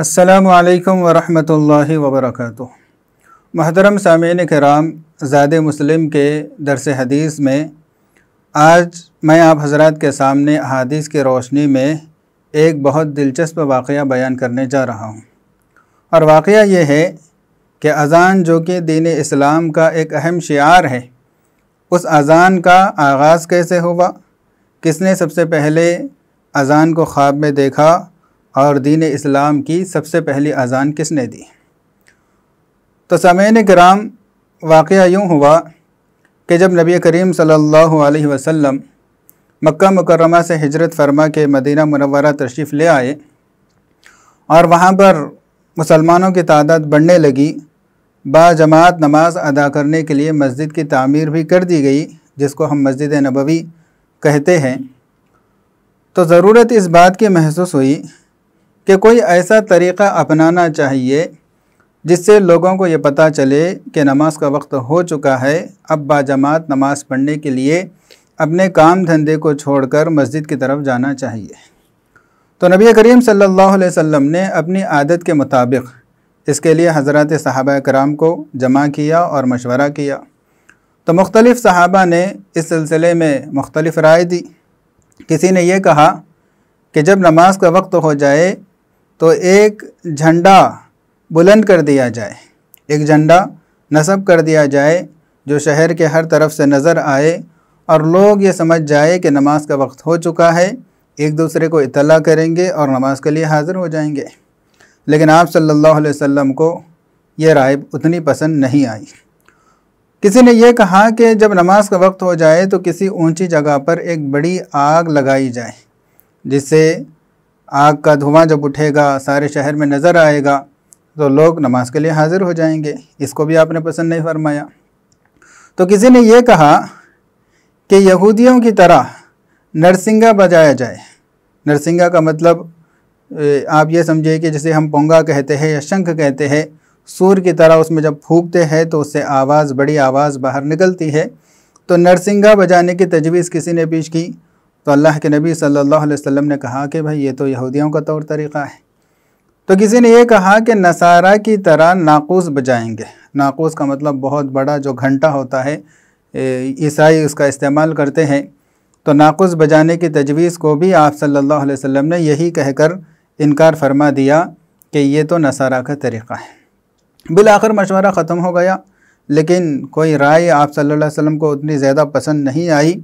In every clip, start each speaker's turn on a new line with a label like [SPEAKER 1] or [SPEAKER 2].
[SPEAKER 1] असलकम वरहि वबरक महतरम सामीन कराम ज़ाद मुस्लिम के दरस हदीस में आज मैं आप हजरात के सामने अदीस की रोशनी में एक बहुत दिलचस्प वाक़ बयान करने जा रहा हूँ और वाक़ यह है कि अज़ान जो कि दीन इस्लाम का एक अहम शार है उस अज़ान का आगाज़ कैसे हुआ किसने सबसे पहले अज़ान को ख्वाब में देखा और दीन इस्लाम की सबसे पहली अजान किसने दी तो समैन कराम वाक़ यूँ हुआ कि जब नबी करीम सल्लल्लाहु अलैहि वसल्लम मक्का मुकरमा से हिजरत फरमा के मदीना मनवरा तशरीफ़ ले आए और वहाँ पर मुसलमानों की तादाद बढ़ने लगी बाजमात नमाज अदा करने के लिए मस्जिद की तामीर भी कर दी गई जिसको हम मस्जिद नबवी कहते हैं तो ज़रूरत इस बात की महसूस हुई कि कोई ऐसा तरीक़ा अपनाना चाहिए जिससे लोगों को ये पता चले कि नमाज का वक्त हो चुका है अब बाजमात नमाज़ पढ़ने के लिए अपने काम धंधे को छोड़कर मस्जिद की तरफ जाना चाहिए तो नबी करीम सल्लल्लाहु अलैहि वसल्लम ने अपनी आदत के मुताबिक इसके लिए हज़रत सहाबा कराम को जमा किया और मशवरा किया तो मुख्तलिफ़ सहाबा ने इस सिलसिले में मुख्तलिफ़ राय दी किसी ने यह कहा कि जब नमाज का वक्त हो जाए तो एक झंडा बुलंद कर दिया जाए एक झंडा नस्ब कर दिया जाए जो शहर के हर तरफ से नज़र आए और लोग ये समझ जाए कि नमाज का वक्त हो चुका है एक दूसरे को इतला करेंगे और नमाज के लिए हाज़िर हो जाएंगे लेकिन आप सल्लल्लाहु अलैहि वसल्लम को ये राय उतनी पसंद नहीं आई किसी ने यह कहा कि जब नमाज का वक्त हो जाए तो किसी ऊंची जगह पर एक बड़ी आग लगाई जाए जिससे आग का धुआं जब उठेगा सारे शहर में नज़र आएगा तो लोग नमाज के लिए हाज़िर हो जाएंगे इसको भी आपने पसंद नहीं फरमाया तो किसी ने यह कहा कि यहूदियों की तरह नरसिंगा बजाया जाए नरसिंगा का मतलब आप ये समझिए कि जैसे हम पोंगा कहते हैं या शंख कहते हैं सूर की तरह उसमें जब फूकते हैं तो उससे आवाज़ बड़ी आवाज़ बाहर निकलती है तो नरसिंगा बजाने की तजवीज़ किसी ने पेश की तो अल्लाह के नबी सल्लल्लाहु अलैहि वसल्लम ने कहा कि भाई ये तो यहूदियों का तौर तरीक़ा है तो किसी ने यह कहा कि नसारा की तरह नाकूस बजाएंगे नाकूस का मतलब बहुत बड़ा जो घंटा होता है ईसाई उसका इस्तेमाल करते हैं तो नाकूस बजाने की तजवीज़ को भी आप सल्लल्लाहु अलैहि वसल्लम ने यही कहकर इनकार फरमा दिया कि ये तो नसारा का तरीक़ा है बिल आखिर मशवरा ख़त्म हो गया लेकिन कोई राय आप सल्लल्लाहु अलैहि वसल्लम को उतनी ज़्यादा पसंद नहीं आई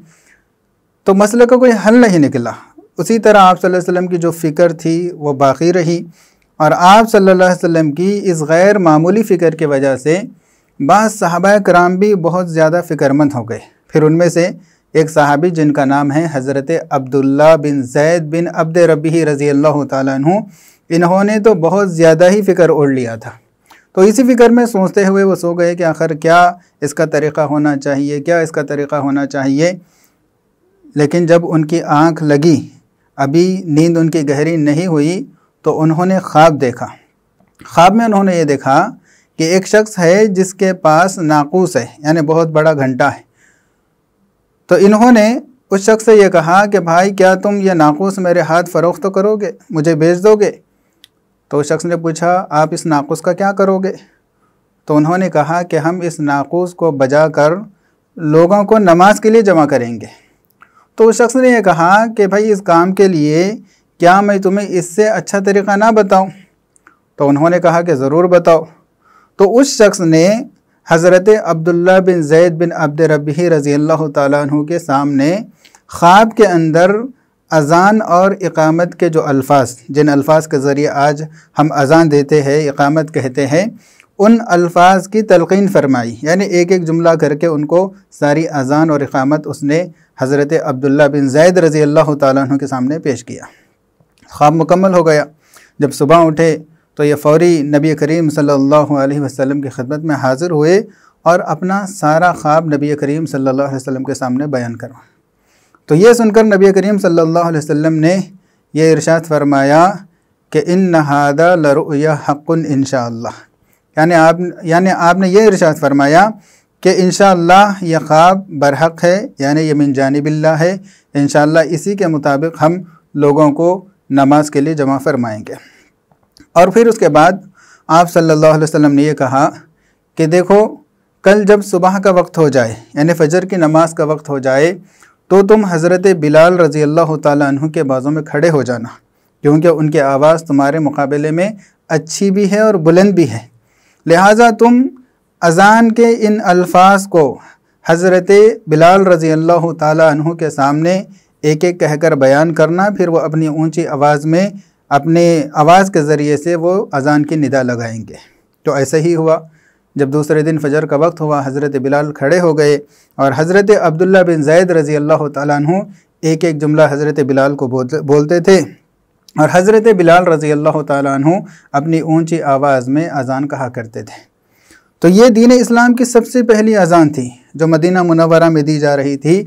[SPEAKER 1] तो मसले का कोई हल नहीं निकला उसी तरह आप सल्लल्लाहु अलैहि वसल्लम की जो फ़िक्र थी वो बाकी रही और आप सल्लल्लाहु अलैहि वसल्लम की इस गैर मामूली फ़िक्र की वजह से बाद साहबा कराम भी बहुत ज़्यादा फ़िक्रमंद हो गए फिर उनमें से एक सहाबी जिनका नाम है हज़रत अब्दुल्ला बिन जैद बिन अब्द रबी रज़ी अल्लाह तु इन्होंने तो बहुत ज़्यादा ही फ़िक्र ओढ़ लिया था तो इसी फ़िक्र में सोचते हुए वो सो गए कि आखिर क्या इसका तरीक़ा होना चाहिए क्या इसका तरीक़ा होना चाहिए लेकिन जब उनकी आंख लगी अभी नींद उनकी गहरी नहीं हुई तो उन्होंने ख्वाब देखा ख्वाब में उन्होंने ये देखा कि एक शख्स है जिसके पास नाकूस है यानी बहुत बड़ा घंटा है तो इन्होंने उस शख्स से ये कहा कि भाई क्या तुम ये नाकूस मेरे हाथ फ़रोख्त तो करोगे मुझे बेच दोगे तो उस शख्स ने पूछा आप इस नाकूस का क्या करोगे तो उन्होंने कहा कि हम इस नाकूस को बजा कर लोगों को नमाज के लिए जमा करेंगे तो उस शख्स ने यह कहा कि भाई इस काम के लिए क्या मैं तुम्हें इससे अच्छा तरीका ना बताऊं? तो उन्होंने कहा कि ज़रूर बताओ तो उस शख्स ने हज़रत अब्दुल्ला बिन जैद बिन अब्द रबी रज़ी अल्लाह तु के सामने ख्वाब के अंदर अजान और इकामत के जो अल्फाज जिन अल्फाज के ज़रिए आज हम अजान देते हैं इकामत कहते हैं उन अल्फाज की तलकिन फरमाई यानी एक एक जुमला करके उनको सारी अजान और इकामत उसने हज़रत अब्दुल्ला बिन जैद रज़ी अल्लाह तु के सामने पेश किया ख्वाब मुकम्मल हो गया जब सुबह उठे तो ये फौरी नबी करीम सल्लल्लाहु अलैहि वसल्लम की खदमत में हाज़िर हुए और अपना सारा ख्वाब नबी करीम सल्लल्लाहु अलैहि वसल्लम के सामने बयान करवाया तो ये सुनकर नबी करीम सल्लल्लाहु अलैहि वसल्लम ने यह इरशाद फरमाया कि इन नहादा लरुया हक़ इन यानी आप यानी आपने ये इरशाद फरमाया कि इन यह ख्वाब बरहक है यानी ये मिन जानबिल्ला है इन इसी के मुताबिक हम लोगों को नमाज के लिए जमा फरमाएंगे और फिर उसके बाद आप सल्लल्लाहु अलैहि वसल्लम ने यह कहा कि देखो कल जब सुबह का वक्त हो जाए यानी फजर की नमाज का वक्त हो जाए तो तुम हज़रत बिलाल रज़ी अल्लाह तु के बाज़ों में खड़े हो जाना क्योंकि उनकी आवाज़ तुम्हारे मुकाबले में अच्छी भी है और बुलंद भी है लिहाजा तुम अजान के इन अल्फाज को हज़रत बिलाल रज़ी अल्लाह तु के सामने एक एक कहकर बयान करना फिर वो अपनी ऊंची आवाज़ में अपने आवाज़ के ज़रिए से वो अजान की निदा लगाएंगे तो ऐसे ही हुआ जब दूसरे दिन फजर का वक्त हुआ हज़रत बिलाल खड़े हो गए और हज़रत अब्दुल्ला बिन जैद रज़ी अल्लाह तु एक एक जुमला हज़रत बिलाल को बोलते थे और हज़रत बिलाल रज़ी अल्लाह तु अपनी ऊंची आवाज़ में अजान कहा करते थे तो ये दीन इस्लाम की सबसे पहली अजान थी जो मदीना मुनवरा में दी जा रही थी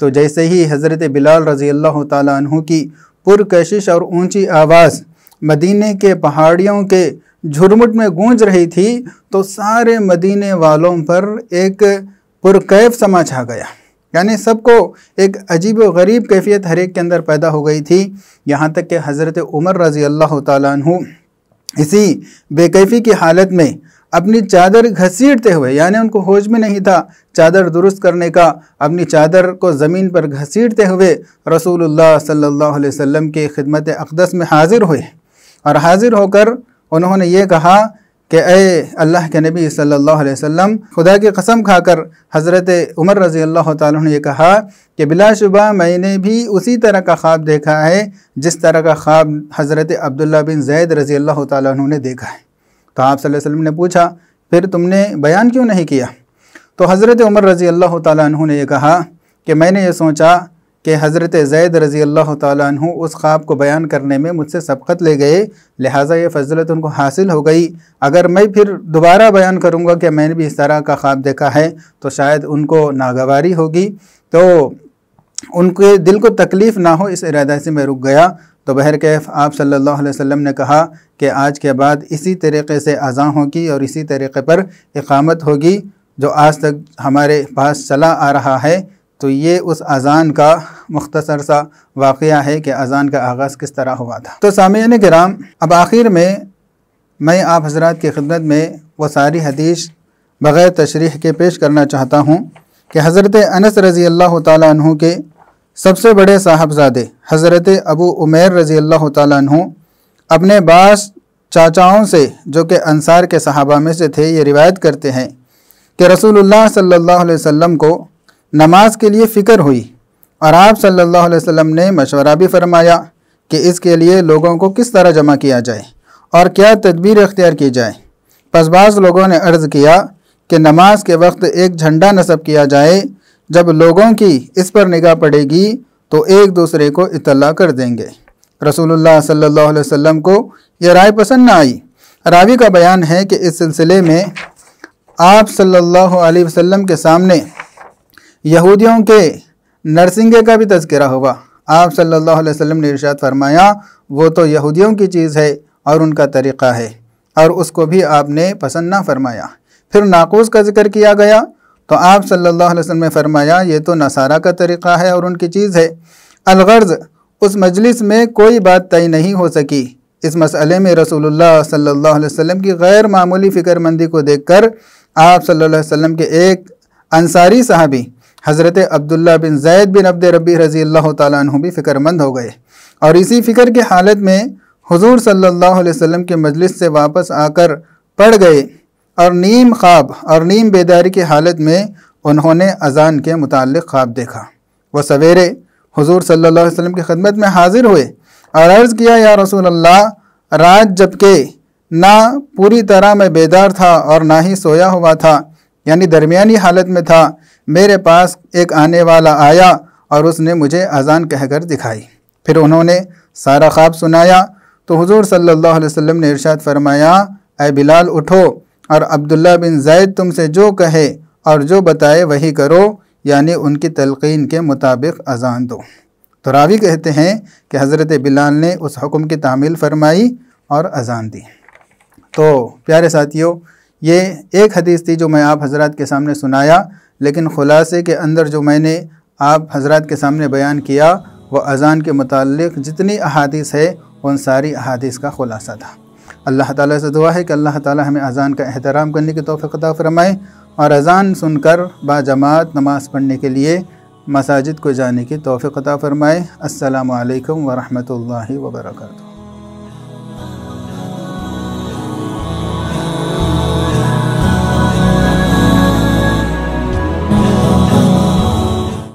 [SPEAKER 1] तो जैसे ही हज़रत बिलाल रज़ी अल्लाह तु की पुरकशिश और ऊंची आवाज़ मदीने के पहाड़ियों के झुरमुट में गूंज रही थी तो सारे मदीने वालों पर एक पुरकैफ समा छा गया यानी सबको एक अजीब व गरीब कैफियत हरेक के अंदर पैदा हो गई थी यहाँ तक कि हज़रत उमर रज़ी अल्लाह तु इसी बेकैफ़ी की हालत में अपनी चादर घसीटते हुए यानी उनको होश में नहीं था चादर दुरुस्त करने का अपनी चादर को ज़मीन पर घसीटते हुए रसूलुल्लाह सल्लल्लाहु अलैहि वसल्लम की खिदमत अकदस में हाज़िर हुए और हाज़िर होकर उन्होंने ये कहा कि अय अल्लाह के नबी सल्लल्लाहु अलैहि वसल्लम खुदा की कसम खाकर हज़रत उमर रज़ी अल्लाह तु ने कहा कि बिलाशुबा मैंने भी उसी तरह का ख्वाब देखा है जिस तरह का ख्वाब हज़रत अब्दुल्ला बिन जैद रज़ी अल्लाह तु ने देखा है तो आप वसल्लम ने पूछा फिर तुमने बयान क्यों नहीं किया तो हज़रत उमर रज़ी अल्लाह तु ने यह कहा कि मैंने ये सोचा कि हज़रत जैद रज़ी अल्लाह तु उस ख्वाब को बयान करने में मुझसे सबकत ले गए लिहाजा ये फजलत उनको हासिल हो गई अगर मैं फिर दोबारा बयान करूँगा कि मैंने भी इस तरह का ख्वाब देखा है तो शायद उनको नागवारी होगी तो उनके दिल को तकलीफ़ ना हो इस इरादा से मैं रुक गया तो बहर कैफ आप सल्लल्लाहु अलैहि वसल्लम ने कहा कि आज के बाद इसी तरीके से अज़ा होगी और इसी तरीके पर इकामत होगी जो आज तक हमारे पास चला आ रहा है तो ये उस अज़ान का मुख्तसर सा वाक़ है कि अज़ान का आगाज़ किस तरह हुआ था तो सामिन कराम अब आखिर में मैं आप हजरात की खिदमत में वो सारी हदीस बग़ैर तशरीह के पेश करना चाहता हूँ कि हज़रत अनस रज़ी अल्लाह तु के सबसे बड़े साहबजादे हज़रत अबू उमेर रज़ी अल्लाह तु अपने बास चाचाओं से जो कि अंसार के सहाबा में से थे ये रिवायत करते हैं कि रसूलुल्लाह सल्लल्लाहु अलैहि वसल्लम को नमाज के लिए फ़िक्र हुई और आप सल्लल्लाहु अलैहि वसल्लम ने मशवरा भी फरमाया कि इसके लिए लोगों को किस तरह जमा किया जाए और क्या तदबीर अख्तियार की जाए पसबाज लोगों ने अर्ज़ किया कि नमाज के वक्त एक झंडा नसब किया जाए जब लोगों की इस पर निगाह पड़ेगी तो एक दूसरे को इतला कर देंगे रसूलुल्लाह सल्लल्लाहु अलैहि वसल्लम को यह राय पसंद न आई रावी का बयान है कि इस सिलसिले में आप सल्लल्लाहु अलैहि वसल्लम के सामने यहूदियों के नरसिंगे का भी तस्करा होगा आप सल्लल्लाहु अलैहि वसल्लम ने इरशाद फरमाया वो तो यहूदियों की चीज़ है और उनका तरीक़ा है और उसको भी आपने पसंद ना फरमाया फिर नाकूस का जिक्र किया गया तो आप सल्लल्लाहु अलैहि वसल्लम ने फरमाया ये तो नसारा का तरीक़ा है और उनकी चीज़ है अलगर्ज़ उस मजलिस में कोई बात तय नहीं हो सकी इस मसले में रसूलुल्लाह सल्लल्लाहु अलैहि वसल्लम की गैर मामूली फ़िक्रमंदी को देख कर आप सल्लल्लाहु अलैहि वसल्लम के एक अंसारी साहबी हज़रत अब्दुल्ला बिन जैद बिन अब्द रबी रज़ी अल्लाह तु भी फ़िक्रमंद हो गए और इसी फ़िक्र की हालत में हुजूर सल्लल्लाहु अलैहि वसल्लम के मजलिस से वापस आकर पड़ गए और नीम ख्वाब और नीम बेदारी की हालत में उन्होंने अजान के मुतल ख्वाब देखा वह सवेरे हजूर सल्लल्लाहु वसम की खदमत में हाजिर हुए और अर्ज़ किया या रसूल्ला रात जबकि ना पूरी तरह मैं बेदार था और ना ही सोया हुआ था यानी दरमियानी हालत में था मेरे पास एक आने वाला आया और उसने मुझे अजान कहकर दिखाई फिर उन्होंने सारा ख्वाब सुनाया तो हुजूर सल्लल्लाहु अलैहि वसल्लम ने इरशाद फरमाया ए बिलाल उठो और अब्दुल्ला बिन जैद तुमसे जो कहे और जो बताए वही करो यानी उनकी तलकिन के मुताबिक अजान दो तो रावी कहते हैं कि हज़रत बिलाल ने उस हुक्म की तामील फरमाई और अजान दी तो प्यारे साथियों ये एक हदीस थी जो मैं आप हजरत के सामने सुनाया लेकिन ख़ुलासे के अंदर जो मैंने आप हजरत के सामने बयान किया वह अजान के मतलब जितनी अहादीस है उन सारी अहादीस का ख़ुलासा था अल्लाह ताला से दुआ है कि अल्लाह ताला हमें अज़ान का एहतराम करने की तोफ़ता फ़रमाए और अज़ान सुनकर बाजमात नमाज़ पढ़ने के लिए मसाजिद को जाने की तोफ़ता फ़रमाए अल्लाम वरहमल वर्का